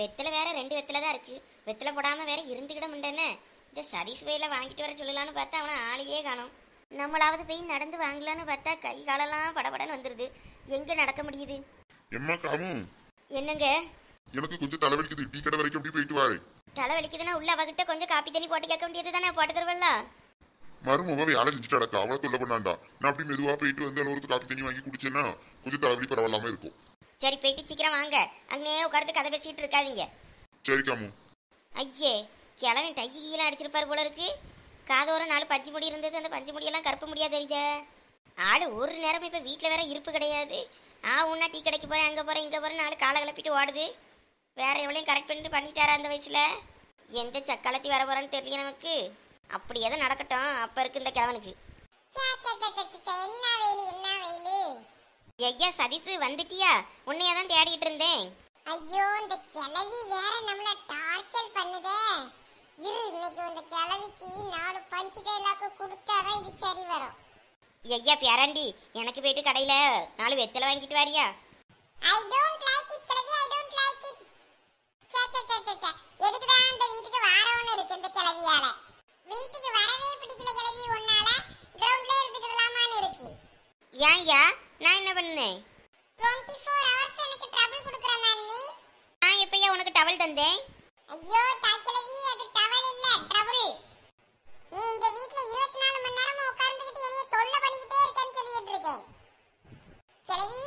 வெத்தலை வேற ரெண்டு வெத்தலை தான் இருக்கு வெத்தலை போடாம வேற இருந்துக்கிட முடியேன்னு இந்த சதீஸ் வயல வாங்கிட்டு வர சொல்லலான்னு பார்த்தா அவனை ஆளையே காணும் நம்மளாவது போய் நடந்து வாங்கலான்னு பார்த்தா கை காலெல்லாம் படபடன்னு வந்துருது எங்க நடக்க முடியுது என்னங்க எனக்கு கொஞ்சம் தலைவலிக்குது டீ கடை வரைக்கும் அப்படி போயிட்டு வாரு தலைவலிக்குதுன்னா உள்ள அவகிட்ட கொஞ்சம் காப்பி தண்ணி போட்டு கேட்க வேண்டியது தானே தருவல்ல மருமவ வேலை செஞ்சுட்டு அடக்கா அவளை தொல்லை பண்ணாண்டா நான் அப்படி மெதுவா போயிட்டு வந்து அளவுக்கு காப்பி தண்ணி வாங்கி குடிச்சேன்னா கொஞ்சம் தலைவலி பரவாயில்லாம இருக்கும் சரி போயிட்டு சீக்கிரம் வாங்க அங்கேயே உட்காந்து கதை பேசிட்டு இருக்காதீங்க சரி காமு ஐயே கிழவி கீழே அடிச்சிருப்பாரு போல இருக்கு காதோரம் நாலு பஞ்சு முடி இருந்தது அந்த பஞ்சு முடியெல்லாம் கருப்பு முடியா தெரியுத ஆடு ஒரு நேரம் இப்போ வீட்டில் வேற இருப்பு கிடையாது ஆ உன்னா டீ கடைக்கு போகிறேன் அங்கே போகிறேன் இங்கே போகிறேன் நாலு காலை கிளப்பிட்டு ஓடுது வேற எவ்வளோ கரெக்ட் பண்ணிட்டு பண்ணிட்டாரா அந்த வயசில் எந்த சக்காலத்தி வர போகிறான்னு தெரியல நமக்கு அப்படி எதை நடக்கட்டும் அப்போ இருக்கு இந்த கிழவனுக்கு என்ன வெயில் என்ன ஐயா சதீசு வந்துட்டியா உன்னைய தான் தேடிட்டு இருந்தேன் ஐயோ இந்த கிழவி வேற நம்மள டார்ச்சர் பண்ணுதே இரு இன்னைக்கு இந்த கிழவிக்கு நாலு பஞ்சு டைலாக்கு கொடுத்தாதான் இது சரி வரும் ஐயா பேரண்டி எனக்கு போயிட்டு கடையில நாலு வெத்தலை வாங்கிட்டு வாரியா ஐ டோன்ட் லைக் ஐயோ தாய்க்கிழவி அது டவல் இல்ல ட்ரபிள் நீ இந்த வீட்ல 24 மணி நேரம் உட்கார்ந்துகிட்டு என்னைய தொல்லை பண்ணிக்கிட்டே இருக்கேன்னு சொல்லிட்டு இருக்கேன் கிழவி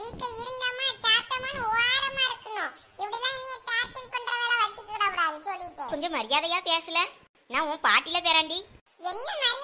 வீட்ல இருந்தமா சாப்பிட்டமான்னு ஓரமா இருக்கணும் இப்படிலாம் என்னைய டார்ச்சர் பண்ற வேலை வச்சுக்கிட கூடாது சொல்லிட்டு கொஞ்சம் மரியாதையா பேசல நான் உன் பாட்டில பேராண்டி என்ன மரியாதை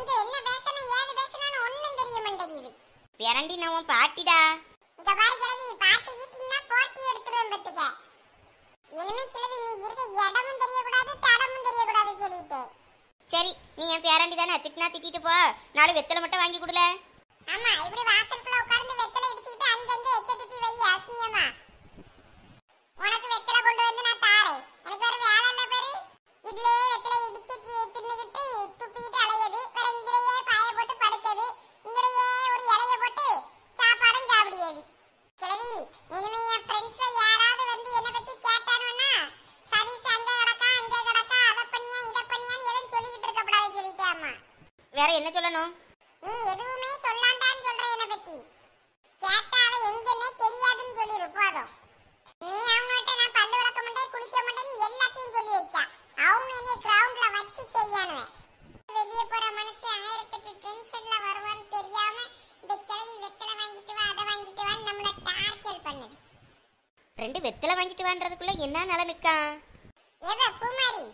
எங்க என்ன பேசணும் ஏது பேசணும்னு ஒண்ணும் தெரிய மாட்டேங்குது பிரண்டி நான் பாட்டிடா இந்த பாரு கிழவி பாட்டி ஈட்டினா போட்டி எடுத்துருவேன் பத்துக்க இனிமே கிழவி நீ இருக்க இடமும் தெரியக்கூடாது தடமும் தெரியக்கூடாது சொல்லிட்டு சரி நீ என் பேரண்டி தானே திட்டினா திட்டிட்டு போ நாலு வெத்தலை மட்டும் வாங்கி கொடுல ஆமா இப்படி வாசலுக்குள்ள உட்கார்ந்து வெத்தலை இடிச்சுட்டு அங்கங்க எச்ச துப்பி வை அசிங்கமா உனக்கு வெத்தலை கொண்டு வந்து நான் தாரேன் எனக்கு ஒரு வேலை இதுலயே வெத்தலை இடிச்சு தின்னுகிட்டு துப்பிக்கிட்டு அலையது வேற இங்கடையே பாய போட்டு படுத்தது சாப்பாடும் சாப்பிடியது என் ஃப்ரெண்ட்ஸ் யாராவது வந்து என்னை பத்தி கேட்டானுன்னா சதீஷ் அங்க கிடக்கா அங்க கிடக்கா அதை பண்ணியா இதை எதுவும் சொல்லிக்கிட்டு இருக்கக்கூடாது வேற என்ன சொல்லணும் நீ எதுவுமே சொல்லாண்டான்னு சொல்ற என்னை பத்தி கேட்டா அவன் எங்கன்னே தெரியாதுன்னு சொல்லி போதும் நீ அவங்கள்ட்ட நான் பல்லு விளக்க மாட்டேன் குளிக்க மாட்டேன்னு எல்லாத்தையும் சொல்லி வச்சா அவங்க என்னை கிரவுண்ட்ல வச்சு செய்யானுவேன் வெளியே போற மனசு ஆயிரத்தெட்டு டென்ஷன்ல வருவான்னு தெரியாம இந்த கிழவி வெத்தலை வாங்கிட்டு வா அதை வாங்கிட்டு வான்னு நம்மள டார்ச்சர் பண்ணுது ரெண்டு வெத்தலை வாங்கிட்டு வான்றதுக்குள்ள என்ன நலனுக்கா ஏவ பூமாரி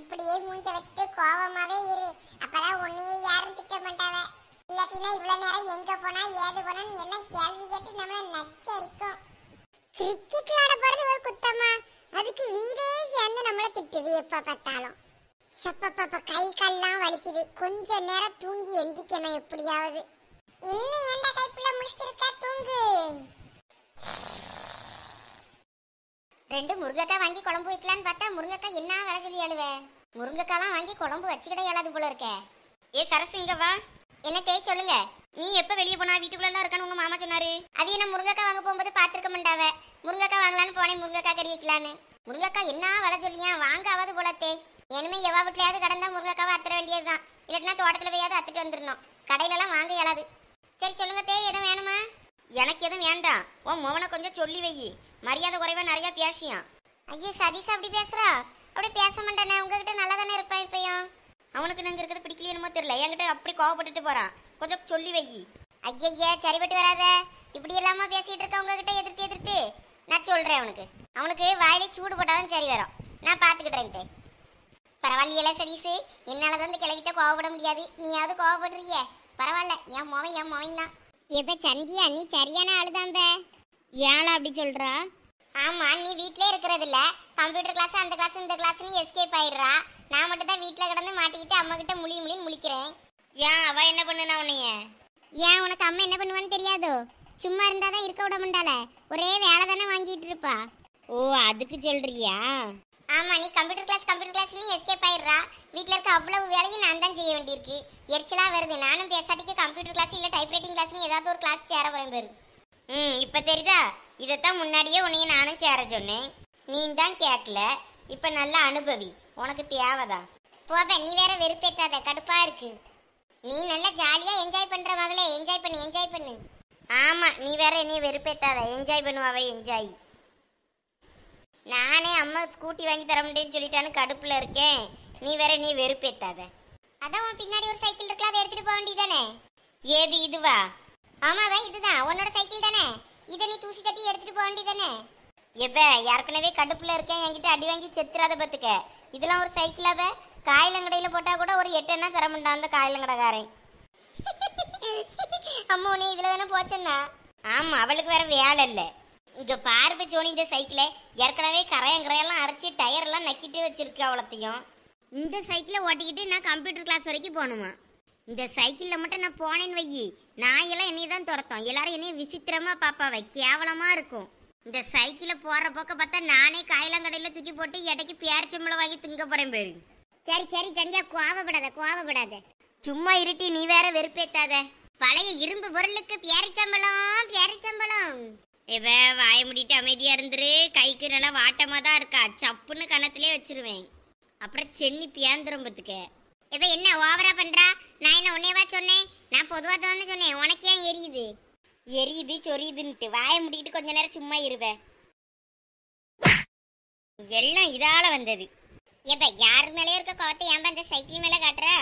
இப்படியே மூஞ்ச வச்சுட்டு கோவமாவே இரு அப்பதான் ஒன்னையே யாரும் திட்ட மாட்டாவ இல்லாட்டினா இவ்வளவு நேரம் எங்க போனா ஏது போனான்னு எல்லாம் கேள்வி கேட்டு நம்மள நச்சரிக்கும் கிரிக்கெட் விளாட போறது ஒரு குத்தமா அதுக்கு வீடே சேர்ந்து நம்மள திட்டுது எப்ப பார்த்தாலும் சப்பப்பப்ப கை கால்லாம் வலிக்குது கொஞ்ச நேரம் தூங்கி எந்திக்கணும் எப்படியாவது இன்னும் எந்த கைப்புல முடிச்சிருக்கா தூங்கு ரெண்டு முருங்கைக்காய் வாங்கி குழம்பு வைக்கலான்னு பார்த்தா முருங்கைக்காய் என்ன வேலை சொல்லி அழுவே முருங்கைக்காய்லாம் வாங்கி குழம்பு வச்சுக்கிட இயலாது போல இருக்க ஏ சரசுங்க வா என்ன தேய் சொல்லுங்க நீ எப்போ வெளியே போனா வீட்டுக்குள்ளலாம் இருக்கான்னு உங்க மாமா சொன்னாரு அது என்ன முருங்கைக்காய் வாங்க போகும்போது பார்த்துருக்க மாட்டாவ முருங்கைக்காய் வாங்கலான்னு போனேன் முருங்கைக்காய் கறி வைக்கலான்னு முருங்கைக்காய் என்ன வேலை சொல்லியா வாங்காவது போல தேய் இனிமே எவா வீட்லையாவது கடந்தா முருங்கைக்காவை அத்துற வேண்டியதுதான் இல்லைன்னா தோட்டத்தில் போயாவது அத்துட்டு வந்துடணும் கடையிலலாம் வாங்க இயலாது சரி சொல்லுங்க தேய் எதுவும் வேணுமா எனக்கு எதுவும் வேண்டாம் உன் மோவனை கொஞ்சம் சொல்லி வை மரியாதை குறைவா நிறைய பேசியான் ஐயோ சதீஷ் அப்படி பேசுறா அப்படி பேச மாட்டேனே உங்ககிட்ட நல்லா தானே இருப்பேன் இப்பயும் அவனுக்கு நாங்க இருக்கிறது பிடிக்கலையுமோ தெரியல என்கிட்ட அப்படி கோவப்பட்டுட்டு போறான் கொஞ்சம் சொல்லி வை ஐயய்யா சரிபட்டு வராத இப்படி இல்லாம பேசிட்டு இருக்க உங்ககிட்ட எதிர்த்து எதிர்த்து நான் சொல்றேன் அவனுக்கு அவனுக்கு வாயிலே சூடு போட்டாதான் சரி வரும் நான் பாத்துக்கிட்டேன் பரவாயில்லையில சதீஷ் என்னாலதான் இந்த கிளவிட்ட கோவப்பட முடியாது நீயாவது கோவப்படுறிய பரவாயில்ல என் மொவன் என் மொவன் தான் எப்ப சந்தியா நீ சரியான ஆளுதான் ஏன் அப்படி சொல்றா ஆமா நீ வீட்டிலே இருக்கிறது இல்ல கம்ப்யூட்டர் கிளாஸ் அந்த கிளாஸ் இந்த நீ எஸ்கேப் ஆயிடுறா நான் மட்டும் தான் வீட்ல கிடந்து மாட்டிக்கிட்டு அம்மா கிட்ட முழி முழி முழிக்கிறேன் ஏன் அவ என்ன பண்ணுனா உன்னைய ஏன் உனக்கு அம்மா என்ன பண்ணுவான்னு தெரியாதோ சும்மா இருந்தா தான் இருக்க விட முடியல ஒரே வேலை தானே வாங்கிட்டு இருப்பா ஓ அதுக்கு சொல்றியா ஆமா நீ கம்ப்யூட்டர் கிளாஸ் கம்ப்யூட்டர் கிளாஸ் நீ எஸ்கேப் ஆயிடுறா வீட்ல இருக்க அவ்வளவு வேலையும் நான் தான் செய்ய வேண்டியிருக்கு எரிச்சலா வருது நானும் பேசாட்டிக்கு கம்ப்யூட்டர் கிளாஸ் இல்ல டைப்ரைட்டிங் கிளாஸ் ஏதாவது ஒரு கிளாஸ் சேர போறேன் பேரு ம் இப்போ தெரியுதா இதைத்தான் முன்னாடியே உன்னையும் நானும் சேர சொன்னேன் நீ தான் கேட்கல இப்போ நல்லா அனுபவி உனக்கு தேவைதான் போவே நீ வேற வெறுப்பேத்தாத கடுப்பாக இருக்கு நீ நல்லா ஜாலியாக என்ஜாய் பண்ணுற மகளே என்ஜாய் பண்ணு என்ஜாய் பண்ணு ஆமாம் நீ வேற நீ வெறுப்பேத்தாத என்ஜாய் பண்ணுவாவே என்ஜாய் நானே அம்மா ஸ்கூட்டி வாங்கி தர முடியும்னு சொல்லிட்டான்னு கடுப்பில் இருக்கேன் நீ வேற நீ வெறுப்பேத்தாத அதான் உன் பின்னாடி ஒரு சைக்கிள் இருக்கலாம் அதை எடுத்துகிட்டு போக வேண்டியதானே ஏது இதுவா ஆமாதான் இதுதான் உன்னோட சைக்கிள் தானே இதை நீ தூசி தட்டி எடுத்துட்டு போக வேண்டியது தானே எப்ப ஏற்கனவே கடுப்புல இருக்கேன் என்கிட்ட அடி வாங்கி செத்துறாத பத்துக்க இதெல்லாம் ஒரு சைக்கிளாவ காயிலங்கடையில போட்டா கூட ஒரு எட்டுன்னா தர மாட்டான் அந்த காயிலங்கடைக்காரன் அம்மா நீ இதுல தானே போச்சன்னா ஆமா அவளுக்கு வேற வேலை இல்லை இங்க பார்வை ஜோனி இந்த சைக்கிளை ஏற்கனவே கரையம் கரையெல்லாம் அரைச்சி டயர் எல்லாம் நக்கிட்டு வச்சிருக்கு அவ்வளோத்தையும் இந்த சைக்கிளை ஓட்டிக்கிட்டு நான் கம்ப்யூட்டர் கிளாஸ் வரைக்கும் போகணுமா இந்த சைக்கிளில் மட்டும் நான் போனேன்னு வையி நாயெல்லாம் என்னையை தான் துரத்தோம் எல்லாரும் என்னையும் விசித்திரமாக பார்ப்பாவை கேவலமாக இருக்கும் இந்த சைக்கிளில் போடுற பக்கம் பார்த்தா நானே கடையில் தூக்கி போட்டு இடைக்கு பேரிச்சம்பளம் வாங்கி திங்க போகிறேன் பேரு சரி சரி சந்தியா கோவப்படாத கோவப்படாத சும்மா இருட்டி நீ வேற வெறுப்பேத்தாத பழைய இரும்பு பொருளுக்கு பேரிச்சம்பளம் பேரிச்சம்பளம் இவ வாய முடிட்டு அமைதியா இருந்துரு கைக்கு நல்லா வாட்டமா தான் இருக்கா சப்புன்னு கணத்திலே வச்சிருவேன் அப்புறம் சென்னி பேந்திரம் இவ என்ன ஓவரா பண்ற நான் என்ன உன்னையவா சொன்னேன் நான் பொதுவாக தானே சொன்னேன் உனக்கு ஏன் எரியுது எரியுது சொரியுதுன்ட்டு வாயை முடிக்கிட்டு கொஞ்ச நேரம் சும்மா இருவேன் எல்லாம் இதால வந்தது எப்ப யார் மேலே இருக்க கோவத்தை ஏன் அந்த சைக்கிள் மேல காட்டுற